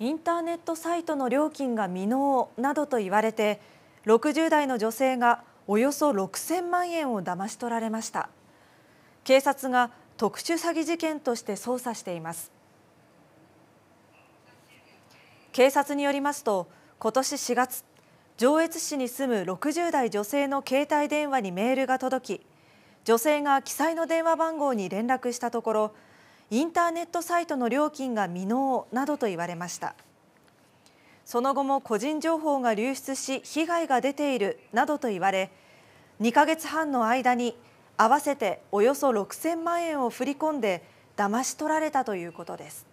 インターネットサイトの料金が未納などと言われて60代の女性がおよそ6000万円を騙し取られました警察が特殊詐欺事件として捜査しています警察によりますと今年4月上越市に住む60代女性の携帯電話にメールが届き女性が記載の電話番号に連絡したところインターネットサイトの料金が未納などと言われましたその後も個人情報が流出し被害が出ているなどと言われ2ヶ月半の間に合わせておよそ6000万円を振り込んで騙し取られたということです